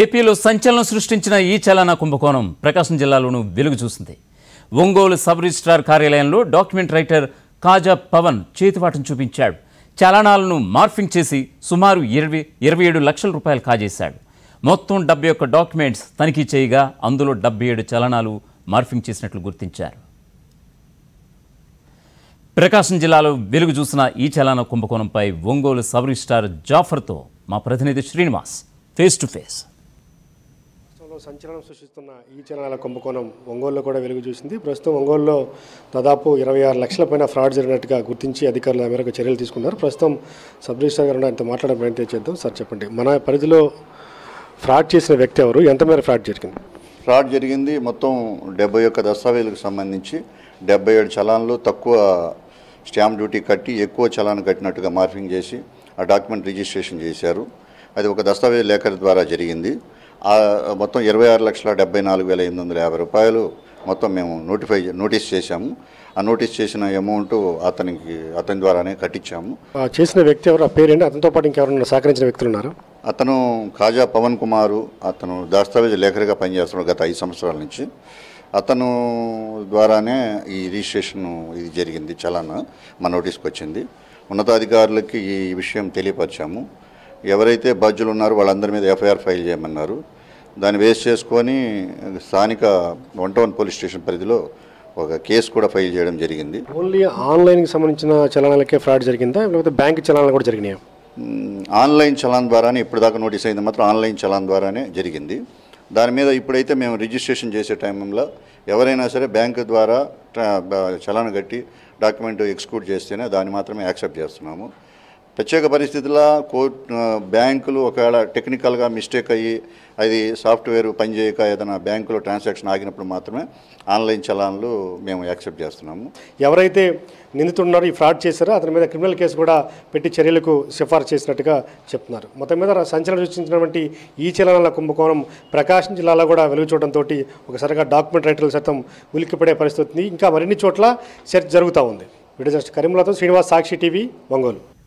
ఏపీలో సంచలనం సృష్టించిన ఈ చలన కుంభకోణం ప్రకాశం జిల్లాలోనూ వెలుగు చూసింది ఒంగోలు సబ్ రిజిస్ట్రార్ కార్యాలయంలో డాక్యుమెంట్ రైటర్ కాజా పవన్ చేతివాటం చూపించాడు చలనాలను మార్ఫింగ్ చేసి సుమారు ఇరవై ఇరవై ఏడు లక్షల రూపాయలు కాజేశాడు మొత్తం డెబ్బై ఒక్క డాక్యుమెంట్స్ తనిఖీ చేయగా అందులో డెబ్బై ఏడు చలనాలు మార్ఫింగ్ చేసినట్లు గుర్తించారు ప్రకాశం జిల్లాలో వెలుగు చూసిన ఈ చలన కుంభకోణంపై ఒంగోలు సబ్ రిజిస్ట్రార్ జాఫర్తో మా ప్రతినిధి శ్రీనివాస్ ఫేస్ టు ఫేస్ సంచలనం సృష్టిస్తున్న ఈ చలనాల కుంభకోణం ఒంగోలులో కూడా వెలుగు చూసింది ప్రస్తుతం ఒంగోలులో దాదాపు ఇరవై ఆరు లక్షల పైన ఫ్రాడ్ జరిగినట్టుగా గుర్తించి అధికారులు మేరకు చర్యలు తీసుకున్నారు ప్రస్తుతం సబ్ రిజిస్టర్ గారు ఆయనతో మాట్లాడే ప్రయత్నం చేద్దాం సార్ చెప్పండి మన పరిధిలో ఫ్రాడ్ చేసిన వ్యక్తి ఎవరు ఎంతమేర ఫ్రాడ్ జరిగింది ఫ్రాడ్ జరిగింది మొత్తం డెబ్బై ఒక్క దస్తావేజులకు సంబంధించి డెబ్బై ఏడు చలాన్లు తక్కువ స్టాంప్ డ్యూటీ కట్టి ఎక్కువ చలాన్ కట్టినట్టుగా మార్పింగ్ చేసి ఆ డాక్యుమెంట్ రిజిస్ట్రేషన్ చేశారు అది ఒక దస్తావేజ్ లేఖ ద్వారా జరిగింది మొత్తం ఇరవై ఆరు లక్షల డెబ్బై నాలుగు వేల ఎనిమిది వందల యాభై రూపాయలు మొత్తం మేము నోటిఫై నోటీస్ చేశాము ఆ నోటీస్ చేసిన అమౌంట్ అతనికి అతని ద్వారానే కట్టించాము చేసిన వ్యక్తి ఎవరు ఆ పేరేంటి అతనితో పాటు ఇంకెవరైనా సహకరించిన వ్యక్తులు ఉన్నారు అతను కాజా పవన్ కుమారు అతను దస్తావేజ్ లేఖరిగా పనిచేస్తున్నాడు గత ఐదు సంవత్సరాల నుంచి అతను ద్వారానే ఈ రిజిస్ట్రేషన్ ఇది జరిగింది చలానా మా నోటీస్కి వచ్చింది ఉన్నతాధికారులకి ఈ విషయం తెలియపరిచాము ఎవరైతే బాధ్యులు ఉన్నారో వాళ్ళందరి మీద ఎఫ్ఐఆర్ ఫైల్ చేయమన్నారు దాన్ని వేస్ట్ చేసుకొని స్థానిక వన్ టౌన్ పోలీస్ స్టేషన్ పరిధిలో ఒక కేసు కూడా ఫైల్ చేయడం జరిగింది ఓన్లీ ఆన్లైన్కి సంబంధించిన చలనాలకే ఫ్రాడ్ జరిగిందా లేకపోతే బ్యాంక్ చలనాలు కూడా జరిగినాయా ఆన్లైన్ చలాన్ ద్వారానే ఇప్పటిదాకా నోటీస్ అయింది మాత్రం ఆన్లైన్ చలాన్ ద్వారానే జరిగింది దాని మీద ఇప్పుడైతే మేము రిజిస్ట్రేషన్ చేసే టైంలో ఎవరైనా సరే బ్యాంకు ద్వారా చలాన్ కట్టి డాక్యుమెంట్ ఎక్స్క్యూట్ చేస్తేనే దాన్ని మాత్రమే యాక్సెప్ట్ చేస్తున్నాము ప్రత్యేక పరిస్థితుల్లో కోర్ట్ బ్యాంకులు ఒకవేళ టెక్నికల్గా మిస్టేక్ అయ్యి అది సాఫ్ట్వేర్ పనిచేయక ఏదైనా బ్యాంకులో ట్రాన్సాక్షన్ ఆగినప్పుడు మాత్రమే ఆన్లైన్ చలాన్లు మేము యాక్సెప్ట్ చేస్తున్నాము ఎవరైతే నిందితున్నారో ఈ ఫ్రాడ్ చేశారో అతని మీద క్రిమినల్ కేసు కూడా పెట్టి చర్యలకు సిఫార్సు చేసినట్టుగా చెప్తున్నారు మొత్తం మీద సంచలనం సృష్టించినటువంటి ఈ చలనాల కుంభకోణం ప్రకాశం జిల్లాలో కూడా వెలుగు చూడడంతో ఒకసారిగా డాక్యుమెంట్ రైటర్లు సైతం ఉలిక్కిపడే పరిస్థితి ఇంకా మరిన్ని చోట్ల సెర్చ్ జరుగుతూ ఉంది విడుదల కరీంలతో శ్రీనివాస్ సాక్షి టీవీ ఒంగోలు